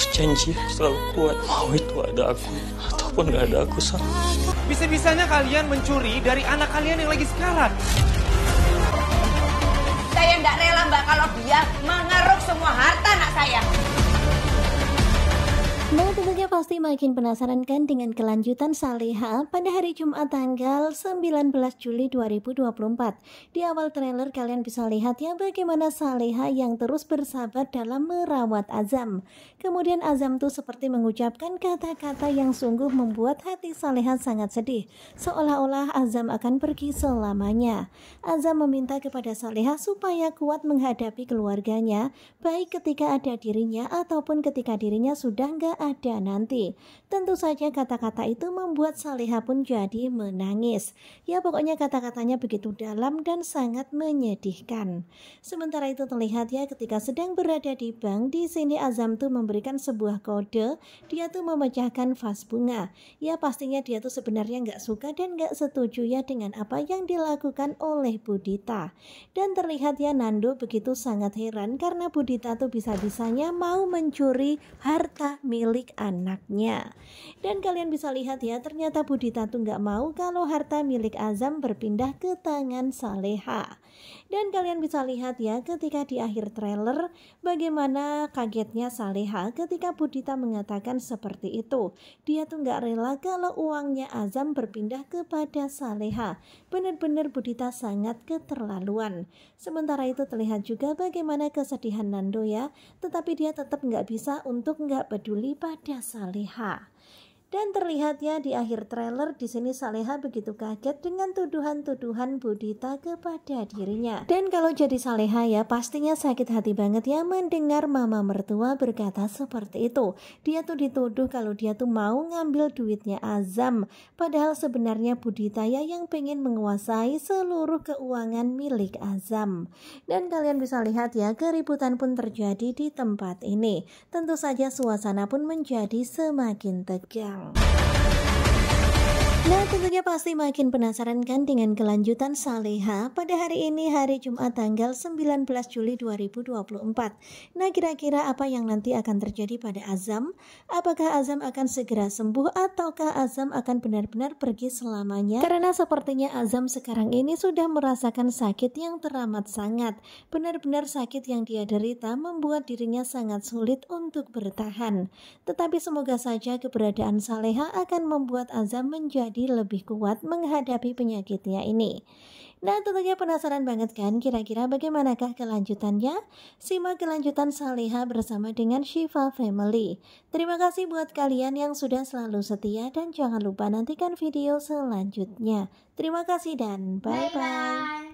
harus janji selalu kuat mau itu ada aku ataupun nggak ada aku sama bisa-bisanya kalian mencuri dari anak kalian yang lagi sekarat saya nggak rela mbak kalau dia mengeruk semua harta anak saya Nah tentunya pasti makin penasaran kan dengan kelanjutan Saleha pada hari Jumat tanggal 19 Juli 2024. Di awal trailer kalian bisa lihat ya bagaimana Saleha yang terus bersabar dalam merawat Azam. Kemudian Azam tuh seperti mengucapkan kata-kata yang sungguh membuat hati Saleha sangat sedih. Seolah-olah Azam akan pergi selamanya. Azam meminta kepada Saleha supaya kuat menghadapi keluarganya baik ketika ada dirinya ataupun ketika dirinya sudah nggak ada nanti. Tentu saja kata-kata itu membuat Saleha pun jadi menangis. Ya pokoknya kata-katanya begitu dalam dan sangat menyedihkan. Sementara itu terlihat ya ketika sedang berada di bank, di sini Azam tuh memberikan sebuah kode, dia tuh memecahkan vas bunga. Ya pastinya dia tuh sebenarnya nggak suka dan nggak setuju ya dengan apa yang dilakukan oleh Budita. Dan terlihat ya Nando begitu sangat heran karena Budita tuh bisa-bisanya mau mencuri harta milik milik anaknya. Dan kalian bisa lihat ya, ternyata Budita tuh nggak mau kalau harta milik Azam berpindah ke tangan Saleha. Dan kalian bisa lihat ya, ketika di akhir trailer, bagaimana kagetnya Saleha ketika Budita mengatakan seperti itu. Dia tuh nggak rela kalau uangnya Azam berpindah kepada Saleha. Benar-benar Budita sangat keterlaluan. Sementara itu terlihat juga bagaimana kesedihan Nando ya, tetapi dia tetap nggak bisa untuk nggak peduli pada salihah dan terlihatnya di akhir trailer di sini Saleha begitu kaget dengan tuduhan-tuduhan Budita kepada dirinya. Dan kalau jadi Saleha ya pastinya sakit hati banget ya mendengar mama mertua berkata seperti itu. Dia tuh dituduh kalau dia tuh mau ngambil duitnya Azam. Padahal sebenarnya Budita ya yang pengen menguasai seluruh keuangan milik Azam. Dan kalian bisa lihat ya keributan pun terjadi di tempat ini. Tentu saja suasana pun menjadi semakin tegang. 上。Nah tentunya pasti makin penasaran kan dengan kelanjutan Saleha pada hari ini hari Jumat tanggal 19 Juli 2024. Nah kira-kira apa yang nanti akan terjadi pada Azam? Apakah Azam akan segera sembuh ataukah Azam akan benar-benar pergi selamanya? Karena sepertinya Azam sekarang ini sudah merasakan sakit yang teramat sangat. Benar-benar sakit yang dia derita membuat dirinya sangat sulit untuk bertahan. Tetapi semoga saja keberadaan Saleha akan membuat Azam menjadi menjadi lebih kuat menghadapi penyakitnya ini. Nah tentunya penasaran banget kan kira-kira bagaimanakah kelanjutannya? Simak kelanjutan Saleha bersama dengan Shiva Family. Terima kasih buat kalian yang sudah selalu setia dan jangan lupa nantikan video selanjutnya. Terima kasih dan bye-bye.